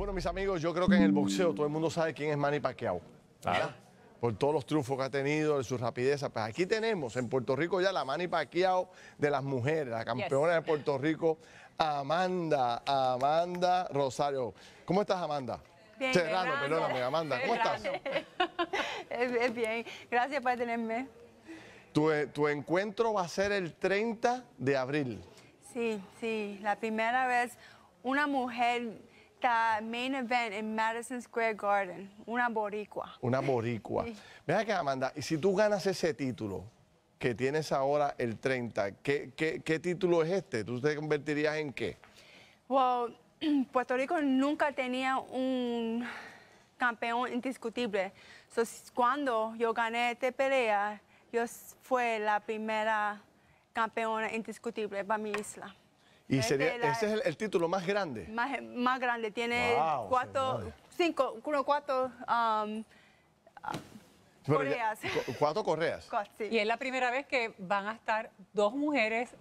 Bueno, mis amigos, yo creo que en el boxeo todo el mundo sabe quién es Manny Pacquiao. Por todos los triunfos que ha tenido, de su rapidez. Pues aquí tenemos en Puerto Rico ya la Manny Pacquiao de las mujeres, la campeona de Puerto Rico, Amanda, Amanda Rosario. ¿Cómo estás, Amanda? Bien, cerrando, perdóname, Amanda. ¿Cómo estás? Es Bien, gracias por tenerme. Tu, tu encuentro va a ser el 30 de abril. Sí, sí, la primera vez una mujer main event en Madison Square Garden, una boricua. Una boricua. Mira que Amanda, y si tú ganas ese título que tienes ahora el 30, ¿qué, título es este? ¿Tú te convertirías en qué? Well, Puerto Rico nunca tenía un campeón indiscutible. So, cuando yo gané esta pelea, yo fue la primera campeona indiscutible para mi isla. Y este ese es el, título más grande. Más, grande, tiene cuatro, cinco, um, cuatro correas. cuatro correas. Y es la primera vez que van a estar dos mujeres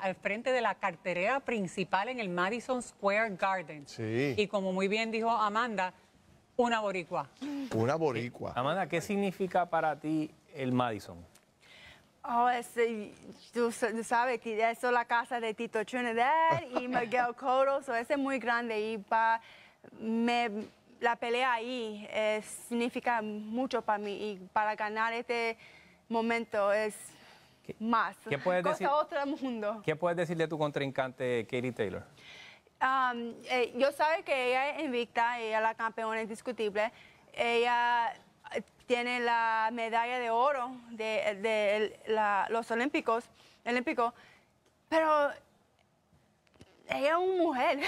al frente de la carterera principal en el Madison Square Garden. Y como muy bien dijo Amanda, una boricua. Una boricua. Amanda, ¿qué significa para ti el Madison? Oh, tú sabes, eso es la casa de Tito Trinidad y Miguel Cotto, eso es muy grande y para me, la pelea ahí significa mucho para mí y para ganar este momento es más. ¿qué puedes decir, otro mundo. ¿Qué puedes decir de tu contrincante Katie Taylor? Um, eh, yo sabe que ella es invicta, ella es la campeona indiscutible. Ella tiene la medalla de oro de, los Olímpicos, Olímpico, pero ella es una mujer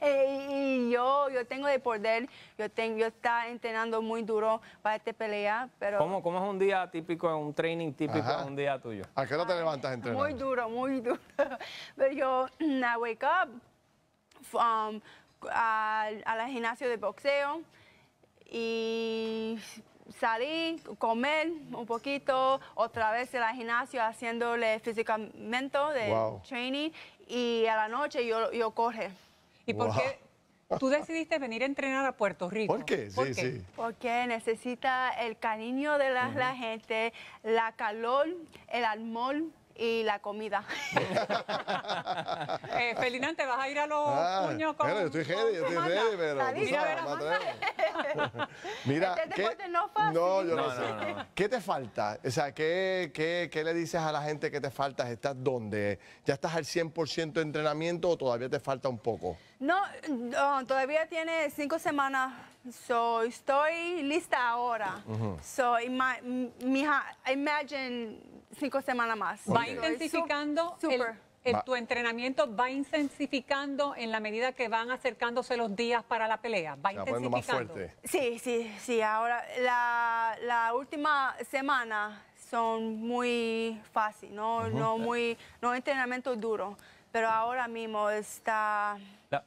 eh, y, yo, yo tengo de poder, yo, tengo, está entrenando muy duro para esta pelea, pero... ¿Cómo, cómo es un día típico, un training típico, un día tuyo? ¿A qué hora te levantas entrenando? Muy duro, muy duro, pero yo, mm, I wake up um, gimnasio de boxeo, y salí comer un poquito, otra vez en la gimnasio haciéndole físicamente de training y a la noche yo, yo ¿Y por qué tú decidiste venir a entrenar a Puerto Rico? ¿Por qué? Porque necesita el cariño de la, la gente, la calor, el amor y la comida. eh, Felina, ¿te vas a ir a los ah, puños con Claro, yo estoy heavy, yo estoy heavy, pero mira, Mira, este ¿qué? no, fácil. no, yo no, sé. ¿Qué te falta? O sea, ¿qué, ¿qué, qué, le dices a la gente que te falta? ¿Estás dónde? ¿Ya estás al 100% de entrenamiento o todavía te falta un poco? No, todavía tiene cinco semanas. So, estoy lista ahora. So, imagine cinco semanas más. Va intensificando tu entrenamiento, va intensificando en la medida que van acercándose los días para la pelea. Va intensificando. Sí, sí, sí. Ahora, la, última semana son muy fácil, no, no muy, no entrenamiento duro pero ahora mismo está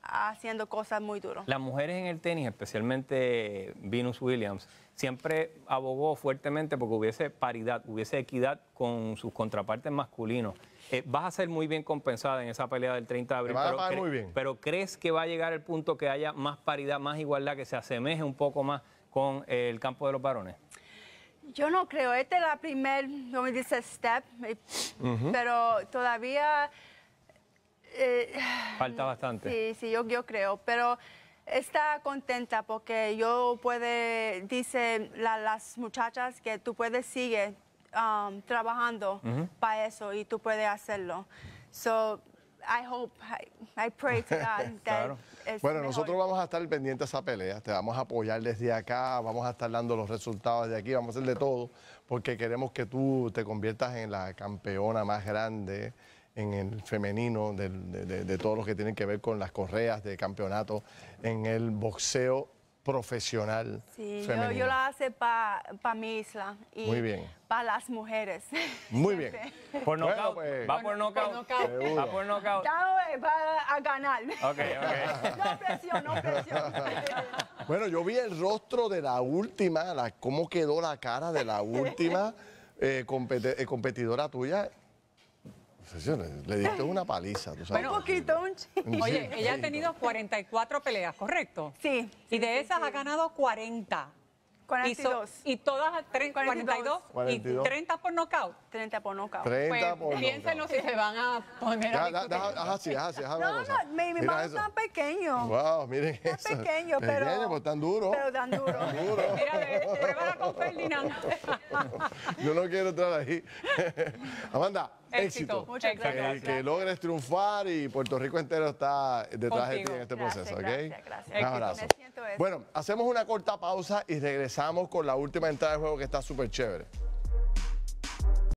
haciendo cosas muy duras. Las mujeres en el tenis, especialmente Venus Williams, siempre abogó fuertemente porque hubiese paridad, hubiese equidad con sus contrapartes masculinos. Eh, vas a ser muy bien compensada en esa pelea del 30 de abril, pero, bien. pero crees que va a llegar el punto que haya más paridad, más igualdad, que se asemeje un poco más con el campo de los varones. Yo no creo, este es la primer, como dice, step, eh, pero todavía eh, Falta bastante. Sí, sí, yo, yo creo, pero está contenta porque yo puede, dice las muchachas que tú puedes seguir um, trabajando para eso y tú puedes hacerlo. So, I hope, I, pray to God claro. Bueno, nosotros vamos a estar pendientes a esa pelea, te vamos a apoyar desde acá, vamos a estar dando los resultados de aquí, vamos a hacer de todo, porque queremos que tú te conviertas en la campeona más grande en el femenino, de, de, lo que tiene que ver con las correas de campeonato, en el boxeo profesional. Sí, yo, yo, la hace para mi isla y para las mujeres. Muy bien. Por nocaut. Bueno, pues, va por nocaut. Knockout. Va por nocaut. Va a ganar. Ok, ok. No presión, no presión. bueno, yo vi el rostro de la última, la, cómo quedó la cara de la última eh, eh, competidora tuya le diste una paliza. ¿tú sabes? Bueno, un poquito, un Oye, ella ha tenido 44 peleas, ¿correcto? Sí. Y de esas ha ganado 40. 42. Y, todas 42, y 30 por knockout 30 por knockout 30 Piénsenlo si se van a poner Haz a haz así, No, no, mi, mi mano está pequeño. Wow, miren está eso. pequeño, pero... Pequeño, tan duro. Pero tan duro. duro. Mira, con Ferdinand. Yo no quiero entrar ahí. Amanda, éxito. Que, logres triunfar y Puerto Rico entero está detrás de ti en este proceso, ¿ok? Un abrazo. bueno, hacemos una corta pausa y regresamos con la última entrada de juego que está súper chévere.